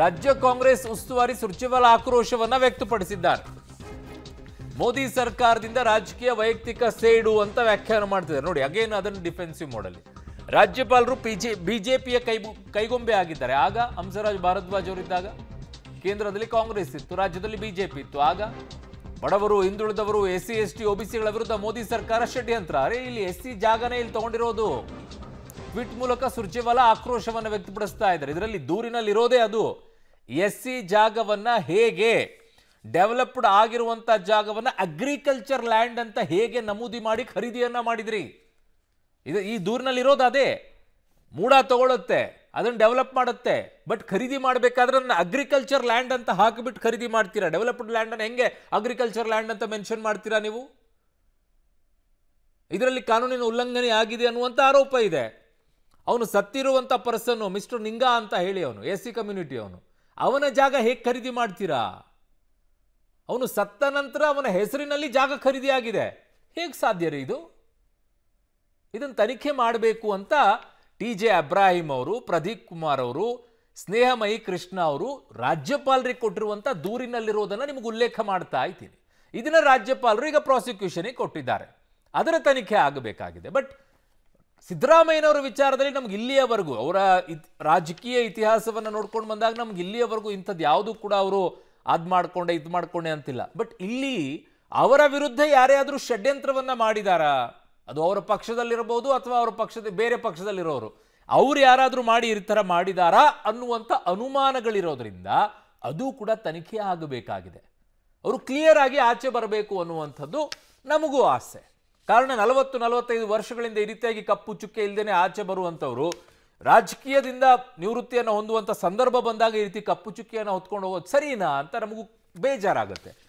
ರಾಜ್ಯ ಕಾಂಗ್ರೆಸ್ ಉಸ್ತುವಾರಿ ಸುರ್ಜೇವಾಲಾ ಆಕ್ರೋಶವನ್ನ ವ್ಯಕ್ತಪಡಿಸಿದ್ದಾರೆ ಮೋದಿ ಸರ್ಕಾರದಿಂದ ರಾಜಕೀಯ ವೈಯಕ್ತಿಕ ಸೇಡು ಅಂತ ವ್ಯಾಖ್ಯಾನ ಮಾಡ್ತಿದ್ದಾರೆ ನೋಡಿ ಅಗೇನ್ ಅದನ್ನು ಡಿಫೆನ್ಸಿವ್ ಮಾಡಲಿ ರಾಜ್ಯಪಾಲರು ಪಿಜೆ ಬಿಜೆಪಿಯ ಕೈ ಕೈಗೊಂಬೆ ಆಗಿದ್ದಾರೆ ಆಗ ಹಂಸರಾಜ್ ಭಾರದ್ವಾಜ್ ಅವರಿದ್ದಾಗ ಕೇಂದ್ರದಲ್ಲಿ ಕಾಂಗ್ರೆಸ್ ಇತ್ತು ರಾಜ್ಯದಲ್ಲಿ ಬಿಜೆಪಿ ಇತ್ತು ಆಗ ಬಡವರು ಹಿಂದುಳಿದವರು S C S T O ಸಿಗಳ ವಿರುದ್ಧ ಮೋದಿ ಸರ್ಕಾರ ಷಡ್ಯಂತ್ರ ಅರೆ ಇಲ್ಲಿ ಎಸ್ ಸಿ ಜಾಗನೇ ಇಲ್ಲಿ ತಗೊಂಡಿರೋದು ಟ್ವಿಟ್ ಮೂಲಕ ಸುರ್ಜೇವಾಲಾ ಆಕ್ರೋಶವನ್ನು ವ್ಯಕ್ತಪಡಿಸ್ತಾ ಇದ್ದಾರೆ ಇದರಲ್ಲಿ ದೂರಿನಲ್ಲಿರೋದೇ ಅದು ಎಸ್ ಸಿ ಜಾಗವನ್ನು ಹೇಗೆ ಡೆವಲಪ್ಡ್ ಆಗಿರುವಂಥ ಜಾಗವನ್ನು ಅಗ್ರಿಕಲ್ಚರ್ ಲ್ಯಾಂಡ್ ಅಂತ ಹೇಗೆ ನಮೂದಿ ಮಾಡಿ ಖರೀದಿಯನ್ನು ಮಾಡಿದ್ರಿ ಇದು ಈ ದೂರಿನಲ್ಲಿರೋದು ಅದೇ ಮೂಡ ತಗೊಳ್ಳುತ್ತೆ ಅದನ್ನು ಡೆವಲಪ್ ಮಾಡುತ್ತೆ ಬಟ್ ಖರೀದಿ ಮಾಡಬೇಕಾದ್ರೆ ಅಗ್ರಿಕಲ್ಚರ್ ಲ್ಯಾಂಡ್ ಅಂತ ಹಾಕಿಬಿಟ್ಟು ಖರೀದಿ ಮಾಡ್ತೀರಾ ಡೆವಲಪ್ಡ್ ಲ್ಯಾಂಡನ್ನು ಹೆಂಗೆ ಅಗ್ರಿಕಲ್ಚರ್ ಲ್ಯಾಂಡ್ ಅಂತ ಮೆನ್ಷನ್ ಮಾಡ್ತೀರಾ ನೀವು ಇದರಲ್ಲಿ ಕಾನೂನಿನ ಉಲ್ಲಂಘನೆ ಆಗಿದೆ ಅನ್ನುವಂಥ ಆರೋಪ ಇದೆ ಅವನು ಸತ್ತಿರುವಂಥ ಪರ್ಸನ್ನು ಮಿಸ್ಟರ್ ನಿಂಗಾ ಅಂತ ಹೇಳಿ ಅವನು ಎಸ್ ಸಿ ಕಮ್ಯುನಿಟಿ ಅವನು ಅವನ ಜಾಗ ಹೇಗೆ ಖರೀದಿ ಮಾಡ್ತೀರಾ ಅವನು ಸತ್ತ ನಂತರ ಅವನ ಹೆಸರಿನಲ್ಲಿ ಜಾಗ ಖರೀದಿ ಆಗಿದೆ ಹೇಗೆ ಸಾಧ್ಯ ರೀ ಇದು ಇದನ್ನು ತನಿಖೆ ಮಾಡಬೇಕು ಅಂತ ಟಿ ಜೆ ಅಬ್ರಾಹಿಂ ಅವರು ಪ್ರದೀಪ್ ಕುಮಾರ್ ಅವರು ಸ್ನೇಹಮಯಿ ಕೃಷ್ಣ ಅವರು ರಾಜ್ಯಪಾಲರಿಗೆ ಕೊಟ್ಟಿರುವಂಥ ದೂರಿನಲ್ಲಿರೋದನ್ನು ನಿಮಗೆ ಉಲ್ಲೇಖ ಮಾಡ್ತಾ ಇದ್ದೀನಿ ಇದನ್ನು ರಾಜ್ಯಪಾಲರು ಈಗ ಪ್ರಾಸಿಕ್ಯೂಷನಿಗೆ ಕೊಟ್ಟಿದ್ದಾರೆ ಅದರ ತನಿಖೆ ಆಗಬೇಕಾಗಿದೆ ಬಟ್ ಸಿದ್ದರಾಮಯ್ಯನವರ ವಿಚಾರದಲ್ಲಿ ನಮ್ಗೆ ಇಲ್ಲಿಯವರೆಗೂ ಅವರ ರಾಜಕೀಯ ಇತಿಹಾಸವನ್ನು ನೋಡ್ಕೊಂಡು ಬಂದಾಗ ನಮ್ಗೆ ಇಲ್ಲಿಯವರೆಗೂ ಇಂಥದ್ದು ಯಾವುದೂ ಕೂಡ ಅವರು ಅದು ಮಾಡಿಕೊಂಡೆ ಇದು ಮಾಡಿಕೊಂಡೆ ಅಂತಿಲ್ಲ ಬಟ್ ಇಲ್ಲಿ ಅವರ ವಿರುದ್ಧ ಯಾರೇ ಆದರೂ ಷಡ್ಯಂತ್ರವನ್ನು ಮಾಡಿದಾರಾ ಅದು ಅವರ ಪಕ್ಷದಲ್ಲಿರಬಹುದು ಅಥವಾ ಅವರ ಪಕ್ಷದ ಬೇರೆ ಪಕ್ಷದಲ್ಲಿರೋರು ಅವ್ರು ಯಾರಾದರೂ ಮಾಡಿ ಈ ಥರ ಮಾಡಿದಾರಾ ಅನ್ನುವಂಥ ಅನುಮಾನಗಳಿರೋದ್ರಿಂದ ಅದು ಕೂಡ ತನಿಖೆ ಆಗಬೇಕಾಗಿದೆ ಅವರು ಕ್ಲಿಯರ್ ಆಗಿ ಆಚೆ ಬರಬೇಕು ಅನ್ನುವಂಥದ್ದು ನಮಗೂ ಆಸೆ ಕಾರಣ ನಲವತ್ತು ನಲವತ್ತೈದು ವರ್ಷಗಳಿಂದ ಈ ರೀತಿಯಾಗಿ ಕಪ್ಪು ಚುಕ್ಕೆ ಇಲ್ಲದೇ ಆಚೆ ಬರುವಂಥವ್ರು ರಾಜಕೀಯದಿಂದ ನಿವೃತ್ತಿಯನ್ನು ಹೊಂದುವಂಥ ಸಂದರ್ಭ ಬಂದಾಗ ಈ ರೀತಿ ಕಪ್ಪು ಚುಕ್ಕಿಯನ್ನು ಹೊತ್ಕೊಂಡು ಹೋಗೋದು ಸರಿನಾ ಅಂತ ನಮಗೂ ಬೇಜಾರಾಗುತ್ತೆ